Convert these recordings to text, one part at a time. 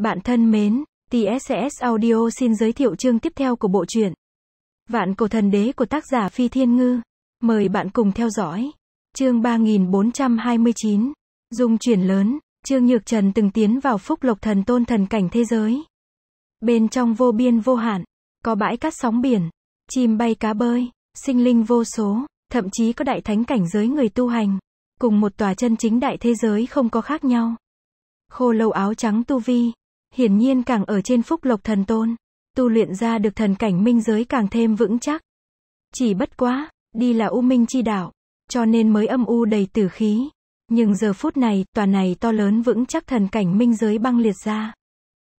Bạn thân mến, TSS Audio xin giới thiệu chương tiếp theo của bộ truyện Vạn cổ thần đế của tác giả Phi Thiên Ngư. Mời bạn cùng theo dõi. Chương 3429. Dung chuyển lớn, Trương Nhược Trần từng tiến vào phúc lộc thần tôn thần cảnh thế giới. Bên trong vô biên vô hạn, có bãi cát sóng biển, chim bay cá bơi, sinh linh vô số, thậm chí có đại thánh cảnh giới người tu hành. Cùng một tòa chân chính đại thế giới không có khác nhau. Khô lâu áo trắng tu vi, hiển nhiên càng ở trên phúc lộc thần tôn, tu luyện ra được thần cảnh minh giới càng thêm vững chắc. Chỉ bất quá, đi là u minh chi đạo cho nên mới âm u đầy tử khí. Nhưng giờ phút này, tòa này to lớn vững chắc thần cảnh minh giới băng liệt ra.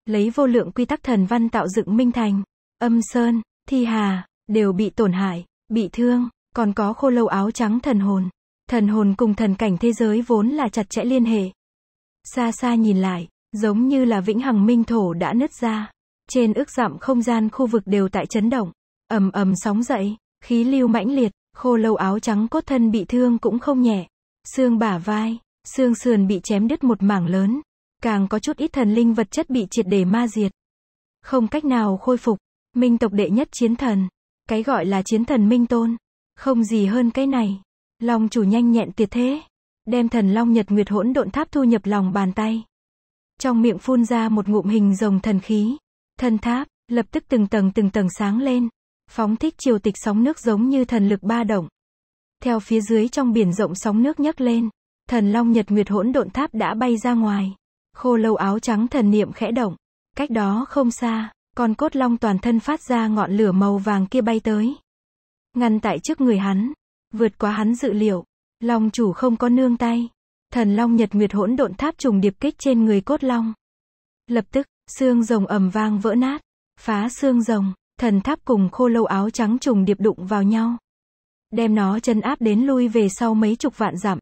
Lấy vô lượng quy tắc thần văn tạo dựng minh thành, âm sơn, thi hà, đều bị tổn hại, bị thương, còn có khô lâu áo trắng thần hồn. Thần hồn cùng thần cảnh thế giới vốn là chặt chẽ liên hệ. Xa xa nhìn lại, Giống như là vĩnh hằng minh thổ đã nứt ra. Trên ước dặm không gian khu vực đều tại chấn động. ầm ầm sóng dậy, khí lưu mãnh liệt, khô lâu áo trắng cốt thân bị thương cũng không nhẹ. Xương bả vai, xương sườn bị chém đứt một mảng lớn. Càng có chút ít thần linh vật chất bị triệt để ma diệt. Không cách nào khôi phục. Minh tộc đệ nhất chiến thần. Cái gọi là chiến thần minh tôn. Không gì hơn cái này. Long chủ nhanh nhẹn tuyệt thế. Đem thần long nhật nguyệt hỗn độn tháp thu nhập lòng bàn tay trong miệng phun ra một ngụm hình rồng thần khí. thần tháp, lập tức từng tầng từng tầng sáng lên, phóng thích chiều tịch sóng nước giống như thần lực ba động. Theo phía dưới trong biển rộng sóng nước nhấc lên, thần long nhật nguyệt hỗn độn tháp đã bay ra ngoài. Khô lâu áo trắng thần niệm khẽ động, cách đó không xa, con cốt long toàn thân phát ra ngọn lửa màu vàng kia bay tới. Ngăn tại trước người hắn, vượt qua hắn dự liệu, long chủ không có nương tay, Thần long nhật nguyệt hỗn độn tháp trùng điệp kích trên người cốt long. Lập tức, xương rồng ầm vang vỡ nát. Phá xương rồng, thần tháp cùng khô lâu áo trắng trùng điệp đụng vào nhau. Đem nó chân áp đến lui về sau mấy chục vạn dặm.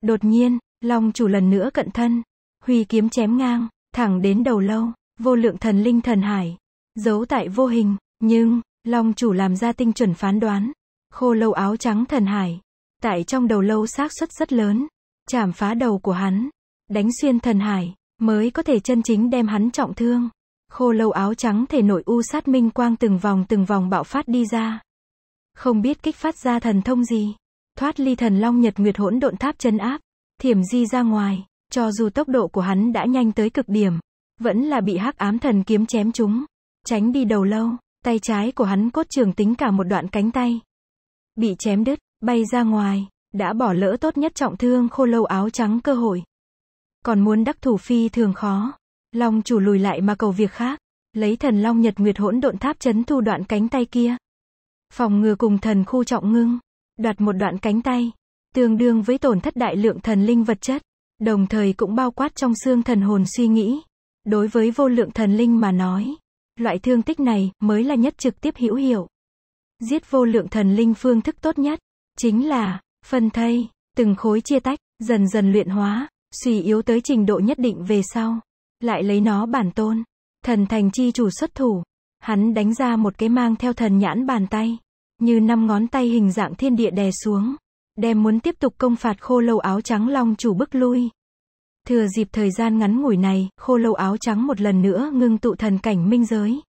Đột nhiên, long chủ lần nữa cận thân. Huy kiếm chém ngang, thẳng đến đầu lâu, vô lượng thần linh thần hải. Giấu tại vô hình, nhưng, long chủ làm ra tinh chuẩn phán đoán. Khô lâu áo trắng thần hải. Tại trong đầu lâu xác suất rất lớn chạm phá đầu của hắn, đánh xuyên thần hải, mới có thể chân chính đem hắn trọng thương. Khô lâu áo trắng thể nội u sát minh quang từng vòng từng vòng bạo phát đi ra. Không biết kích phát ra thần thông gì. Thoát ly thần long nhật nguyệt hỗn độn tháp chân áp, thiểm di ra ngoài, cho dù tốc độ của hắn đã nhanh tới cực điểm, vẫn là bị hắc ám thần kiếm chém trúng. Tránh đi đầu lâu, tay trái của hắn cốt trường tính cả một đoạn cánh tay. Bị chém đứt, bay ra ngoài, đã bỏ lỡ tốt nhất trọng thương khô lâu áo trắng cơ hội. Còn muốn đắc thủ phi thường khó. Long chủ lùi lại mà cầu việc khác, lấy thần long nhật nguyệt hỗn độn tháp chấn thu đoạn cánh tay kia. Phòng ngừa cùng thần khu trọng ngưng, đoạt một đoạn cánh tay, tương đương với tổn thất đại lượng thần linh vật chất, đồng thời cũng bao quát trong xương thần hồn suy nghĩ. Đối với vô lượng thần linh mà nói, loại thương tích này mới là nhất trực tiếp hữu hiệu. Giết vô lượng thần linh phương thức tốt nhất, chính là Phần thây, từng khối chia tách, dần dần luyện hóa, suy yếu tới trình độ nhất định về sau. Lại lấy nó bản tôn. Thần thành chi chủ xuất thủ. Hắn đánh ra một cái mang theo thần nhãn bàn tay. Như năm ngón tay hình dạng thiên địa đè xuống. Đem muốn tiếp tục công phạt khô lâu áo trắng long chủ bức lui. Thừa dịp thời gian ngắn ngủi này, khô lâu áo trắng một lần nữa ngưng tụ thần cảnh minh giới.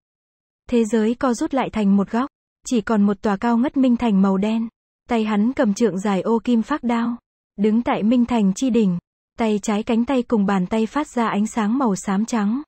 Thế giới co rút lại thành một góc, chỉ còn một tòa cao ngất minh thành màu đen. Tay hắn cầm trượng dài ô kim phát đao. Đứng tại Minh Thành chi đỉnh. Tay trái cánh tay cùng bàn tay phát ra ánh sáng màu xám trắng.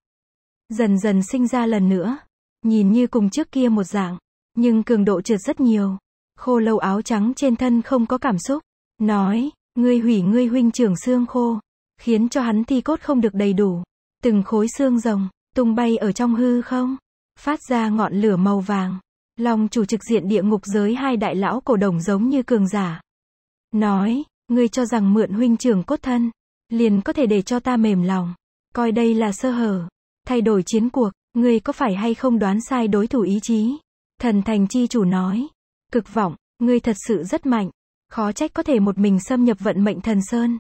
Dần dần sinh ra lần nữa. Nhìn như cùng trước kia một dạng. Nhưng cường độ trượt rất nhiều. Khô lâu áo trắng trên thân không có cảm xúc. Nói, ngươi hủy ngươi huynh trưởng xương khô. Khiến cho hắn thi cốt không được đầy đủ. Từng khối xương rồng, tung bay ở trong hư không. Phát ra ngọn lửa màu vàng. Long chủ trực diện địa ngục giới hai đại lão cổ đồng giống như cường giả. Nói, ngươi cho rằng mượn huynh trưởng cốt thân, liền có thể để cho ta mềm lòng. Coi đây là sơ hở. Thay đổi chiến cuộc, ngươi có phải hay không đoán sai đối thủ ý chí? Thần thành chi chủ nói. Cực vọng, ngươi thật sự rất mạnh. Khó trách có thể một mình xâm nhập vận mệnh thần sơn.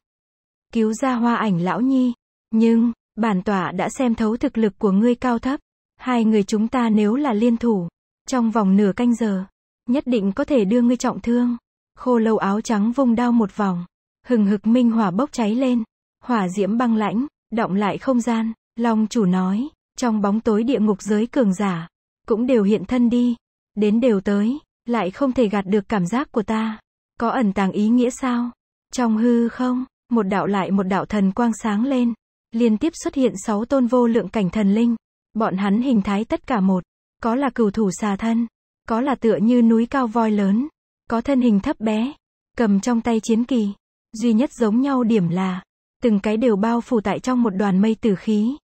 Cứu ra hoa ảnh lão nhi. Nhưng, bản tỏa đã xem thấu thực lực của ngươi cao thấp. Hai người chúng ta nếu là liên thủ, trong vòng nửa canh giờ, nhất định có thể đưa ngươi trọng thương. Khô lâu áo trắng vung đao một vòng, hừng hực minh hỏa bốc cháy lên, hỏa diễm băng lãnh, động lại không gian, Long chủ nói, trong bóng tối địa ngục giới cường giả, cũng đều hiện thân đi, đến đều tới, lại không thể gạt được cảm giác của ta. Có ẩn tàng ý nghĩa sao? Trong hư không, một đạo lại một đạo thần quang sáng lên, liên tiếp xuất hiện sáu tôn vô lượng cảnh thần linh, bọn hắn hình thái tất cả một, có là cửu thủ xà thân, có là tựa như núi cao voi lớn, có thân hình thấp bé, cầm trong tay chiến kỳ. Duy nhất giống nhau điểm là, từng cái đều bao phủ tại trong một đoàn mây tử khí.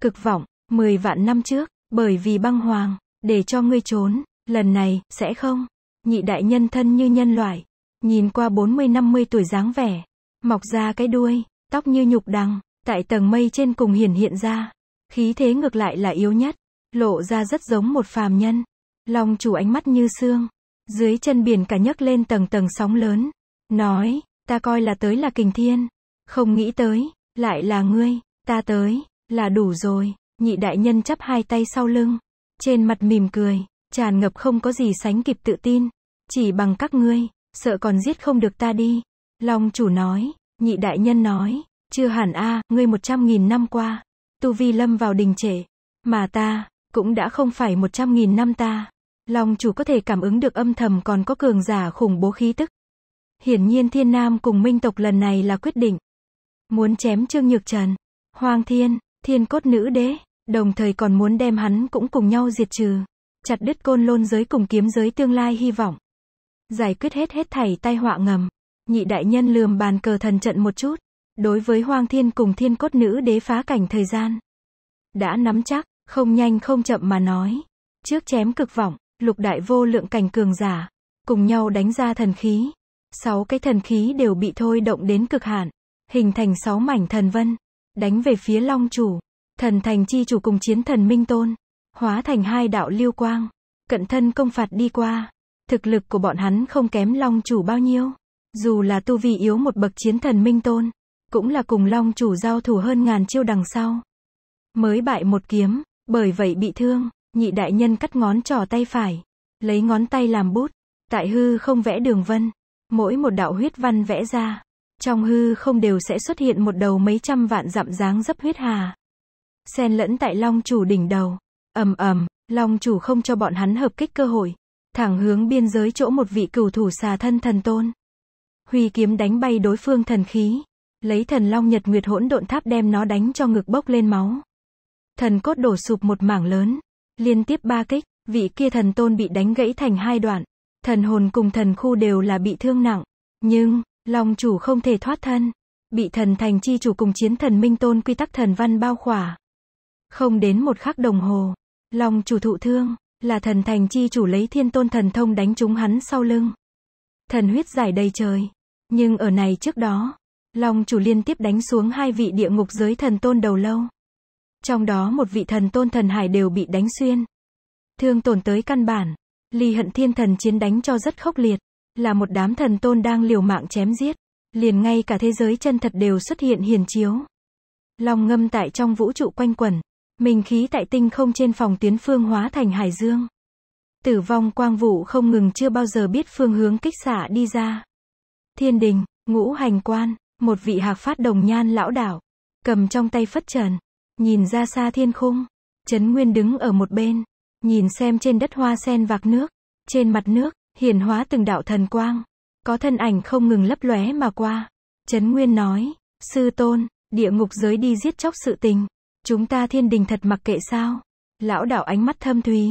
Cực vọng, 10 vạn năm trước, bởi vì băng hoàng, để cho ngươi trốn, lần này, sẽ không. Nhị đại nhân thân như nhân loại, nhìn qua 40-50 tuổi dáng vẻ, mọc ra cái đuôi, tóc như nhục đằng, tại tầng mây trên cùng hiển hiện ra. Khí thế ngược lại là yếu nhất, lộ ra rất giống một phàm nhân. Long chủ ánh mắt như xương, dưới chân biển cả nhấc lên tầng tầng sóng lớn, nói, ta coi là tới là kình thiên, không nghĩ tới, lại là ngươi, ta tới, là đủ rồi, nhị đại nhân chắp hai tay sau lưng, trên mặt mỉm cười, tràn ngập không có gì sánh kịp tự tin, chỉ bằng các ngươi, sợ còn giết không được ta đi, Long chủ nói, nhị đại nhân nói, chưa hẳn a ngươi một trăm nghìn năm qua, tu vi lâm vào đình trệ, mà ta, cũng đã không phải 100.000 năm ta. Long chủ có thể cảm ứng được âm thầm còn có cường giả khủng bố khí tức. Hiển nhiên Thiên Nam cùng Minh tộc lần này là quyết định. Muốn chém Trương Nhược Trần, Hoàng Thiên, Thiên Cốt Nữ Đế, đồng thời còn muốn đem hắn cũng cùng nhau diệt trừ. Chặt đứt côn lôn giới cùng kiếm giới tương lai hy vọng. Giải quyết hết hết thảy tai họa ngầm. Nhị đại nhân lườm bàn cờ thần trận một chút. Đối với Hoàng Thiên cùng Thiên Cốt Nữ Đế phá cảnh thời gian. Đã nắm chắc, không nhanh không chậm mà nói. Trước chém cực vọng, lục đại vô lượng cảnh cường giả. Cùng nhau đánh ra thần khí. Sáu cái thần khí đều bị thôi động đến cực hạn. Hình thành sáu mảnh thần vân. Đánh về phía long chủ. Thần thành chi chủ cùng chiến thần minh tôn. Hóa thành hai đạo lưu quang. Cận thân công phạt đi qua. Thực lực của bọn hắn không kém long chủ bao nhiêu. Dù là tu vi yếu một bậc chiến thần minh tôn, cũng là cùng long chủ giao thủ hơn ngàn chiêu đằng sau. Mới bại một kiếm, bởi vậy bị thương, nhị đại nhân cắt ngón trỏ tay phải, lấy ngón tay làm bút, tại hư không vẽ đường vân, mỗi một đạo huyết văn vẽ ra, trong hư không đều sẽ xuất hiện một đầu mấy trăm vạn dặm dáng dấp huyết hà. Xen lẫn tại long chủ đỉnh đầu, ầm ầm, long chủ không cho bọn hắn hợp kích cơ hội, thẳng hướng biên giới chỗ một vị cửu thủ xà thân thần tôn. Huy kiếm đánh bay đối phương thần khí, lấy thần long nhật nguyệt hỗn độn tháp đem nó đánh cho ngực bốc lên máu thần cốt đổ sụp một mảng lớn, liên tiếp ba kích, vị kia thần tôn bị đánh gãy thành hai đoạn, thần hồn cùng thần khu đều là bị thương nặng, nhưng, long chủ không thể thoát thân, bị thần thành chi chủ cùng chiến thần minh tôn quy tắc thần văn bao khỏa. Không đến một khắc đồng hồ, long chủ thụ thương, là thần thành chi chủ lấy thiên tôn thần thông đánh trúng hắn sau lưng. Thần huyết giải đầy trời, nhưng ở này trước đó, long chủ liên tiếp đánh xuống hai vị địa ngục giới thần tôn đầu lâu. Trong đó một vị thần tôn thần hải đều bị đánh xuyên. Thương tổn tới căn bản. Ly hận thiên thần chiến đánh cho rất khốc liệt. Là một đám thần tôn đang liều mạng chém giết. Liền ngay cả thế giới chân thật đều xuất hiện hiền chiếu. Long ngâm tại trong vũ trụ quanh quẩn. Mình khí tại tinh không trên phòng tuyến phương hóa thành hải dương. Tử vong quang vụ không ngừng chưa bao giờ biết phương hướng kích xạ đi ra. Thiên đình, ngũ hành quan, một vị hạc phát đồng nhan lão đảo, cầm trong tay phất trần, Nhìn ra xa thiên khung, Trấn Nguyên đứng ở một bên, nhìn xem trên đất hoa sen vạc nước, trên mặt nước, hiển hóa từng đạo thần quang, có thân ảnh không ngừng lấp lóe mà qua. Trấn Nguyên nói, sư tôn, địa ngục giới đi giết chóc sự tình, chúng ta thiên đình thật mặc kệ sao. Lão đạo ánh mắt thâm thúy,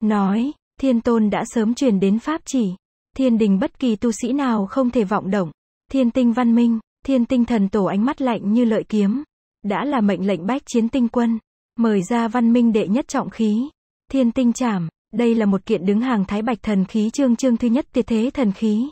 nói, thiên tôn đã sớm truyền đến pháp chỉ, thiên đình bất kỳ tu sĩ nào không thể vọng động, thiên tinh văn minh, thiên tinh thần tổ ánh mắt lạnh như lợi kiếm đã là mệnh lệnh bách chiến tinh quân, mời ra văn minh đệ nhất trọng khí, thiên tinh trảm, đây là một kiện đứng hàng thái bạch thần khí trương trương thứ nhất tiệt thế thần khí.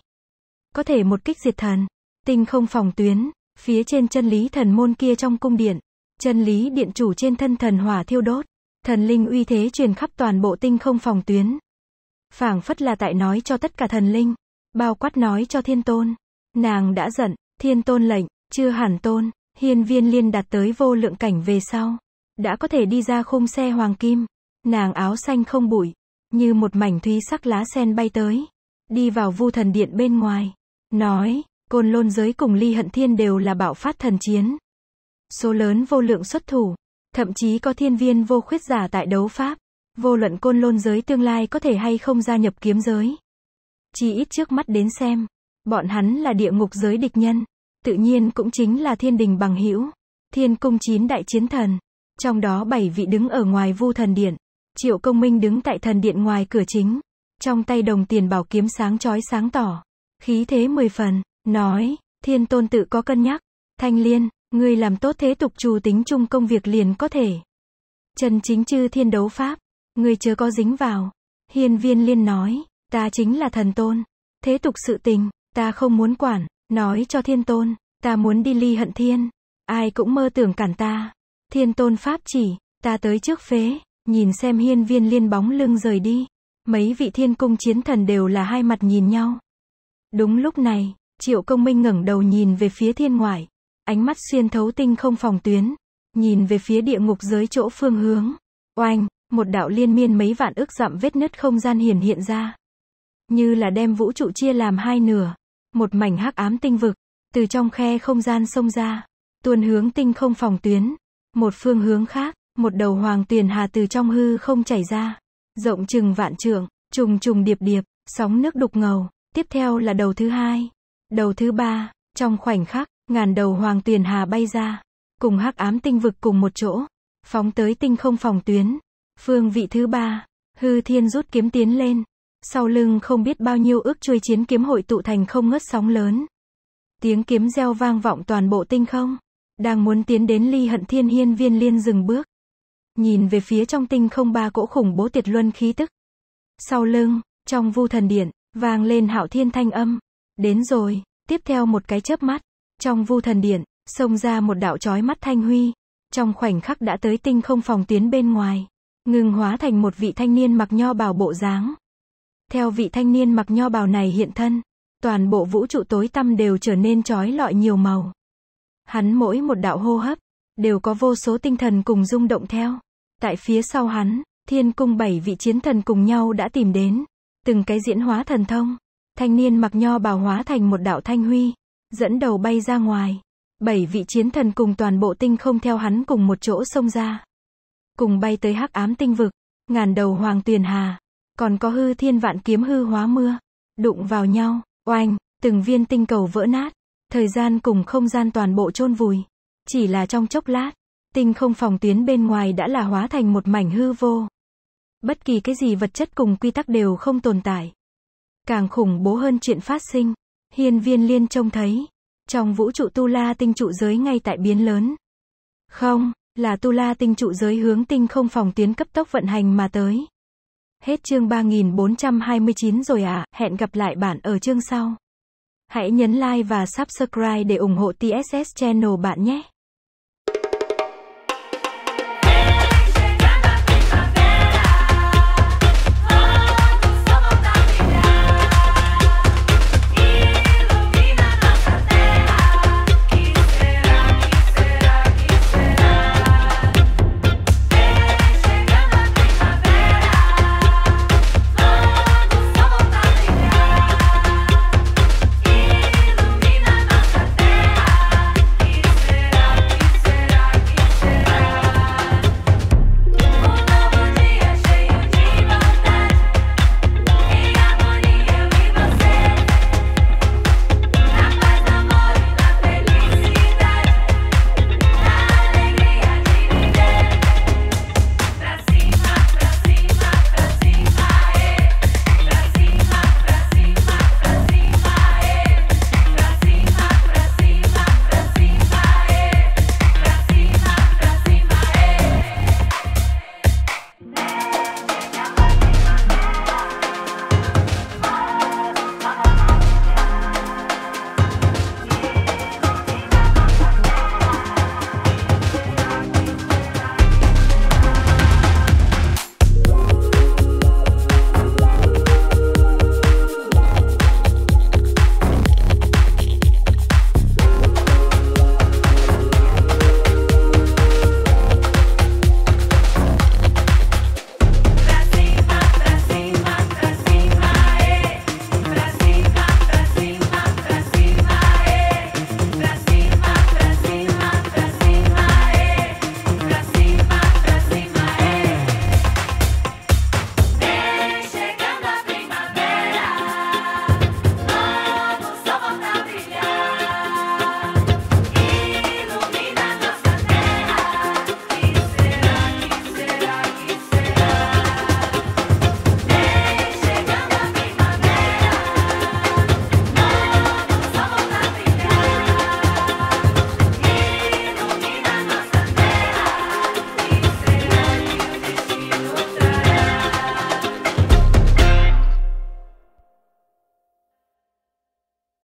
Có thể một kích diệt thần, tinh không phòng tuyến, phía trên chân lý thần môn kia trong cung điện, chân lý điện chủ trên thân thần hỏa thiêu đốt, thần linh uy thế truyền khắp toàn bộ tinh không phòng tuyến. Phảng phất là tại nói cho tất cả thần linh, bao quát nói cho thiên tôn, nàng đã giận, thiên tôn lệnh, chưa hẳn tôn, Hiên viên liên đặt tới vô lượng cảnh về sau. Đã có thể đi ra khung xe hoàng kim. Nàng áo xanh không bụi. Như một mảnh thúy sắc lá sen bay tới. Đi vào vu thần điện bên ngoài. Nói, côn lôn giới cùng ly hận thiên đều là bạo phát thần chiến. Số lớn vô lượng xuất thủ. Thậm chí có thiên viên vô khuyết giả tại đấu pháp. Vô luận côn lôn giới tương lai có thể hay không gia nhập kiếm giới. Chỉ ít trước mắt đến xem. Bọn hắn là địa ngục giới địch nhân tự nhiên cũng chính là thiên đình bằng hữu thiên cung chín đại chiến thần trong đó bảy vị đứng ở ngoài vu thần điện triệu công minh đứng tại thần điện ngoài cửa chính trong tay đồng tiền bảo kiếm sáng chói sáng tỏ khí thế mười phần nói thiên tôn tự có cân nhắc thanh liên ngươi làm tốt thế tục trù tính chung công việc liền có thể trần chính chư thiên đấu pháp ngươi chớ có dính vào hiền viên liên nói ta chính là thần tôn thế tục sự tình ta không muốn quản Nói cho thiên tôn, ta muốn đi ly hận thiên. Ai cũng mơ tưởng cản ta. Thiên tôn pháp chỉ, ta tới trước phế, nhìn xem hiên viên liên bóng lưng rời đi. Mấy vị thiên cung chiến thần đều là hai mặt nhìn nhau. Đúng lúc này, triệu công minh ngẩng đầu nhìn về phía thiên ngoại. Ánh mắt xuyên thấu tinh không phòng tuyến. Nhìn về phía địa ngục dưới chỗ phương hướng. Oanh, một đạo liên miên mấy vạn ước dặm vết nứt không gian hiển hiện ra. Như là đem vũ trụ chia làm hai nửa một mảnh hắc ám tinh vực, từ trong khe không gian xông ra, tuôn hướng tinh không phòng tuyến, một phương hướng khác, một đầu hoàng tuyền hà từ trong hư không chảy ra, rộng chừng vạn trượng, trùng trùng điệp điệp, sóng nước đục ngầu, tiếp theo là đầu thứ hai, đầu thứ ba, trong khoảnh khắc, ngàn đầu hoàng tuyền hà bay ra, cùng hắc ám tinh vực cùng một chỗ, phóng tới tinh không phòng tuyến, phương vị thứ ba, hư thiên rút kiếm tiến lên, sau lưng không biết bao nhiêu ước chui chiến kiếm hội tụ thành không ngớt sóng lớn. Tiếng kiếm reo vang vọng toàn bộ tinh không. Đang muốn tiến đến ly hận thiên hiên viên liên dừng bước. Nhìn về phía trong tinh không ba cỗ khủng bố tiệt luân khí tức. Sau lưng, trong vu thần điện, vang lên hạo thiên thanh âm. Đến rồi, tiếp theo một cái chớp mắt. Trong vu thần điện, xông ra một đạo trói mắt thanh huy. Trong khoảnh khắc đã tới tinh không phòng tuyến bên ngoài. Ngừng hóa thành một vị thanh niên mặc nho bào bộ dáng. Theo vị thanh niên mặc nho bào này hiện thân, toàn bộ vũ trụ tối tăm đều trở nên trói lọi nhiều màu. Hắn mỗi một đạo hô hấp, đều có vô số tinh thần cùng rung động theo. Tại phía sau hắn, thiên cung bảy vị chiến thần cùng nhau đã tìm đến. Từng cái diễn hóa thần thông, thanh niên mặc nho bào hóa thành một đạo thanh huy, dẫn đầu bay ra ngoài. Bảy vị chiến thần cùng toàn bộ tinh không theo hắn cùng một chỗ xông ra. Cùng bay tới hắc ám tinh vực, ngàn đầu hoàng tuyền hà, còn có hư thiên vạn kiếm hư hóa mưa, đụng vào nhau, oanh, từng viên tinh cầu vỡ nát, thời gian cùng không gian toàn bộ chôn vùi. Chỉ là trong chốc lát, tinh không phòng tuyến bên ngoài đã là hóa thành một mảnh hư vô. Bất kỳ cái gì vật chất cùng quy tắc đều không tồn tại. Càng khủng bố hơn chuyện phát sinh, hiên viên liên trông thấy, trong vũ trụ tu la tinh trụ giới ngay tại biến lớn. Không, là tu la tinh trụ giới hướng tinh không phòng tuyến cấp tốc vận hành mà tới. Hết chương 3429 rồi à, hẹn gặp lại bạn ở chương sau. Hãy nhấn like và subscribe để ủng hộ TSS Channel bạn nhé.